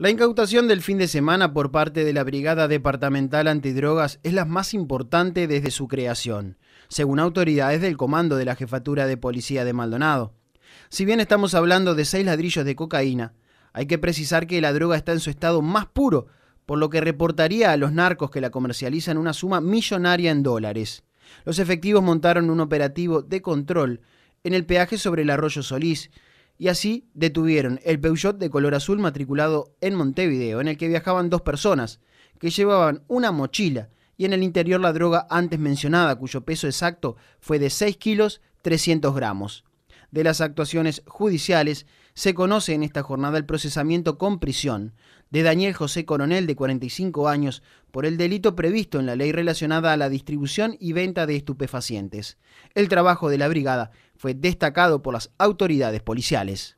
La incautación del fin de semana por parte de la Brigada Departamental Antidrogas es la más importante desde su creación, según autoridades del comando de la Jefatura de Policía de Maldonado. Si bien estamos hablando de seis ladrillos de cocaína, hay que precisar que la droga está en su estado más puro, por lo que reportaría a los narcos que la comercializan una suma millonaria en dólares. Los efectivos montaron un operativo de control en el peaje sobre el arroyo Solís, y así detuvieron el Peugeot de color azul matriculado en Montevideo, en el que viajaban dos personas, que llevaban una mochila y en el interior la droga antes mencionada, cuyo peso exacto fue de 6 kilos 300 gramos. De las actuaciones judiciales se conoce en esta jornada el procesamiento con prisión de Daniel José Coronel, de 45 años, por el delito previsto en la ley relacionada a la distribución y venta de estupefacientes. El trabajo de la brigada fue destacado por las autoridades policiales.